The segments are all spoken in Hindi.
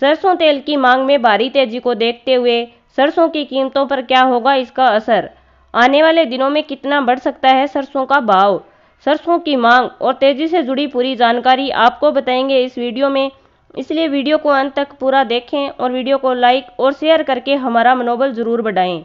सरसों तेल की मांग में भारी तेजी को देखते हुए सरसों की कीमतों पर क्या होगा इसका असर आने वाले दिनों में कितना बढ़ सकता है सरसों का भाव सरसों की मांग और तेजी से जुड़ी पूरी जानकारी आपको बताएंगे इस वीडियो में इसलिए वीडियो को अंत तक पूरा देखें और वीडियो को लाइक और शेयर करके हमारा मनोबल ज़रूर बढ़ाएं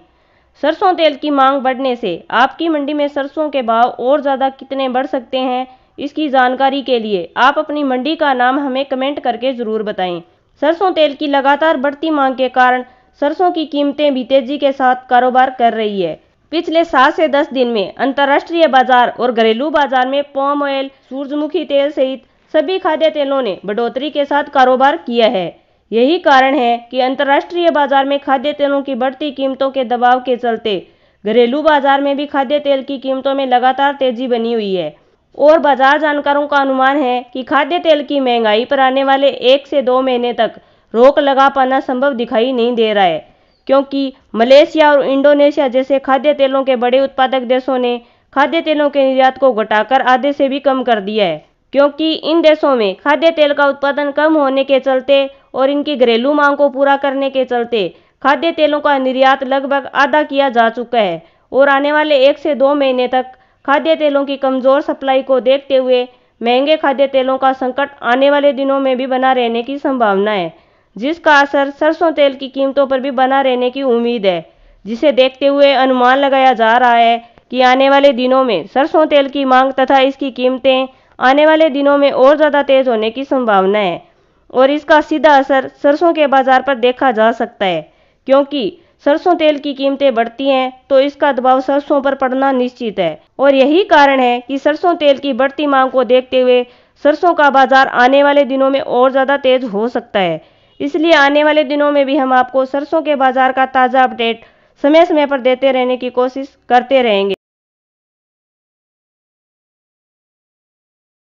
सरसों तेल की मांग बढ़ने से आपकी मंडी में सरसों के भाव और ज़्यादा कितने बढ़ सकते हैं इसकी जानकारी के लिए आप अपनी मंडी का नाम हमें कमेंट करके ज़रूर बताएं सरसों तेल की लगातार बढ़ती मांग के कारण सरसों की कीमतें भी तेजी के साथ कारोबार कर रही है पिछले सात से दस दिन में अंतर्राष्ट्रीय बाजार और घरेलू बाजार में पॉम ऑयल सूरजमुखी तेल सहित सभी खाद्य तेलों ने बढ़ोतरी के साथ कारोबार किया है यही कारण है कि अंतर्राष्ट्रीय बाजार में खाद्य तेलों की बढ़ती कीमतों के दबाव के चलते घरेलू बाजार में भी खाद्य तेल की कीमतों में लगातार तेजी बनी हुई है और बाजार जानकारों का अनुमान है कि खाद्य तेल की महंगाई पर आने वाले एक से दो महीने तक रोक लगा पाना संभव दिखाई नहीं दे रहा है क्योंकि मलेशिया और इंडोनेशिया जैसे खाद्य तेलों के बड़े उत्पादक देशों ने खाद्य तेलों के निर्यात को घटाकर आधे से भी कम कर दिया है क्योंकि इन देशों में खाद्य तेल का उत्पादन कम होने के चलते और इनकी घरेलू मांग को पूरा करने के चलते खाद्य तेलों का निर्यात लगभग आधा किया जा चुका है और आने वाले एक से दो महीने तक खाद्य तेलों की कमजोर सप्लाई को देखते हुए महंगे खाद्य तेलों का संकट आने वाले दिनों में भी बना रहने की संभावना है जिसका असर सरसों तेल की कीमतों पर भी बना रहने की उम्मीद है जिसे देखते हुए अनुमान लगाया जा रहा है कि आने वाले दिनों में सरसों तेल की मांग तथा इसकी कीमतें आने वाले दिनों में और ज़्यादा तेज होने की संभावना है और इसका सीधा असर सरसों के बाजार पर देखा जा सकता है क्योंकि सरसों तेल की कीमतें बढ़ती हैं तो इसका दबाव सरसों पर पड़ना निश्चित है और यही कारण है कि सरसों तेल की बढ़ती मांग को देखते हुए सरसों का बाजार आने वाले दिनों में और ज़्यादा तेज हो सकता है इसलिए आने वाले दिनों में भी हम आपको सरसों के बाजार का ताज़ा अपडेट समय समय पर देते रहने की कोशिश करते रहेंगे